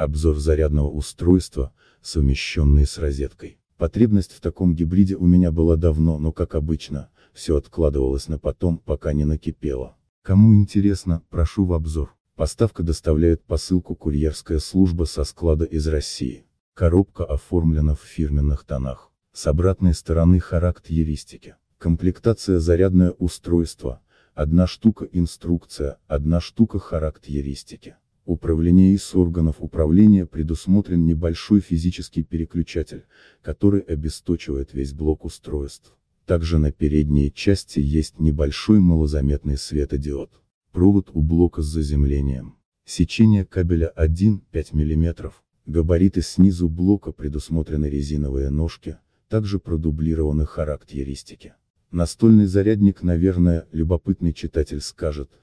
Обзор зарядного устройства, совмещенный с розеткой. Потребность в таком гибриде у меня была давно, но как обычно, все откладывалось на потом, пока не накипело. Кому интересно, прошу в обзор. Поставка доставляет посылку курьерская служба со склада из России. Коробка оформлена в фирменных тонах. С обратной стороны характеристики. Комплектация зарядное устройство, одна штука инструкция, одна штука характеристики управления из органов управления предусмотрен небольшой физический переключатель, который обесточивает весь блок устройств. Также на передней части есть небольшой малозаметный светодиод. Провод у блока с заземлением. Сечение кабеля 1,5 мм. Габариты снизу блока предусмотрены резиновые ножки, также продублированы характеристики. Настольный зарядник, наверное, любопытный читатель скажет –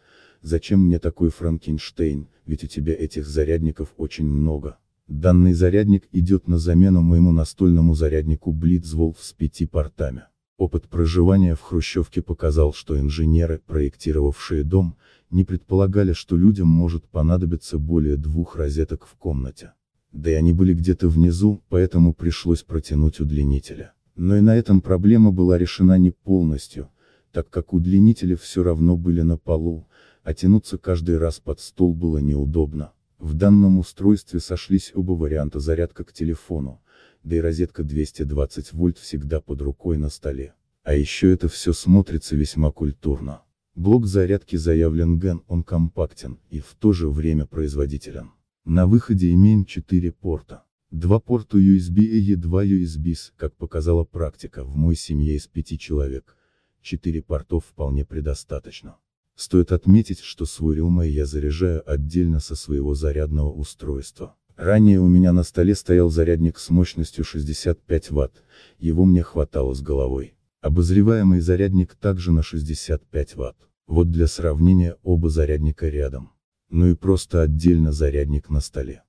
Зачем мне такой Франкенштейн, ведь у тебя этих зарядников очень много. Данный зарядник идет на замену моему настольному заряднику Blitzwolf с пяти портами. Опыт проживания в Хрущевке показал, что инженеры, проектировавшие дом, не предполагали, что людям может понадобиться более двух розеток в комнате. Да и они были где-то внизу, поэтому пришлось протянуть удлинителя. Но и на этом проблема была решена не полностью, так как удлинители все равно были на полу, а тянуться каждый раз под стол было неудобно. В данном устройстве сошлись оба варианта зарядка к телефону, да и розетка 220 вольт всегда под рукой на столе. А еще это все смотрится весьма культурно. Блок зарядки заявлен GAN, он компактен и в то же время производителен. На выходе имеем 4 порта. Два порта USB и два USB, как показала практика, в мой семье из пяти человек. Четыре портов вполне предостаточно. Стоит отметить, что свой Realme я заряжаю отдельно со своего зарядного устройства. Ранее у меня на столе стоял зарядник с мощностью 65 Вт, его мне хватало с головой. Обозреваемый зарядник также на 65 Вт. Вот для сравнения оба зарядника рядом. Ну и просто отдельно зарядник на столе.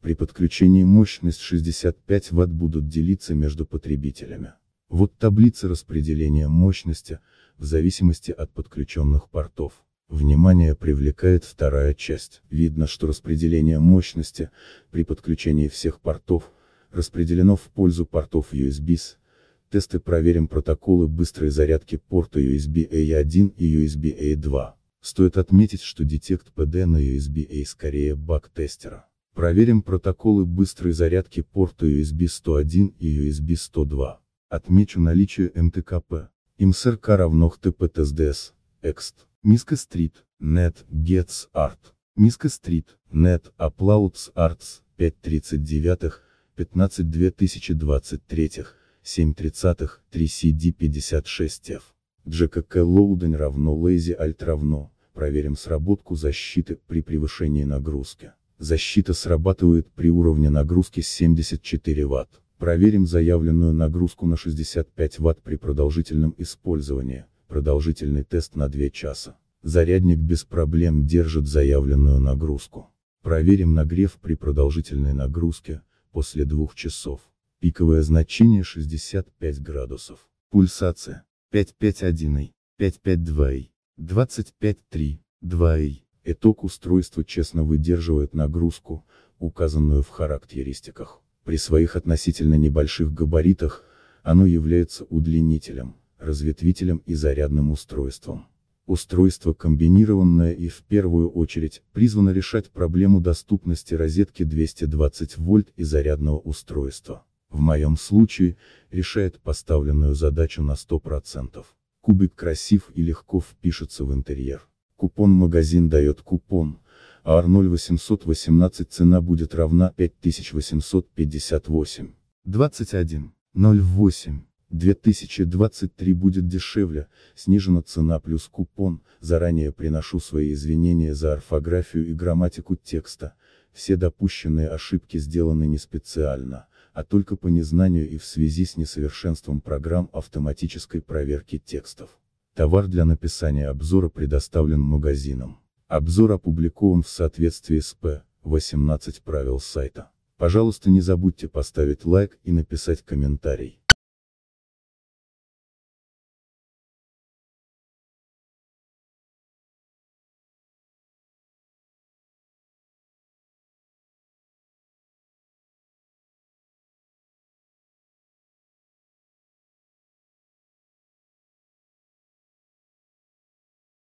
При подключении мощность 65 Вт будут делиться между потребителями. Вот таблица распределения мощности, в зависимости от подключенных портов. Внимание привлекает вторая часть. Видно, что распределение мощности, при подключении всех портов, распределено в пользу портов USBs. Тесты проверим протоколы быстрой зарядки порта USB-A1 и USB-A2. Стоит отметить, что детект PD на USB-A скорее баг тестера. Проверим протоколы быстрой зарядки порта USB-101 и USB-102. Отмечу наличие МТКП. МСРК равно ТПТСДС. Экст. Миска Стрит. Нет. Гетс Арт. Миска Стрит. Нет. Аплаудс Артс. 5.39. 15 7.30. 3CD56F. GKK Loading равно Lazy Альт равно. Проверим сработку защиты при превышении нагрузки. Защита срабатывает при уровне нагрузки 74 Вт. Проверим заявленную нагрузку на 65 Вт при продолжительном использовании, продолжительный тест на 2 часа. Зарядник без проблем держит заявленную нагрузку. Проверим нагрев при продолжительной нагрузке, после 2 часов. Пиковое значение 65 градусов. Пульсация. 551, 552, 253, 2. Итог устройства честно выдерживает нагрузку, указанную в характеристиках. При своих относительно небольших габаритах, оно является удлинителем, разветвителем и зарядным устройством. Устройство комбинированное и в первую очередь призвано решать проблему доступности розетки 220 вольт и зарядного устройства. В моем случае, решает поставленную задачу на 100%. Кубик красив и легко впишется в интерьер. Купон-магазин дает купон, ар 0818 цена будет равна 5858. 21. 08. 2023 будет дешевле, снижена цена плюс купон, заранее приношу свои извинения за орфографию и грамматику текста, все допущенные ошибки сделаны не специально, а только по незнанию и в связи с несовершенством программ автоматической проверки текстов. Товар для написания обзора предоставлен магазином. Обзор опубликован в соответствии с П. 18 правил сайта. Пожалуйста не забудьте поставить лайк и написать комментарий.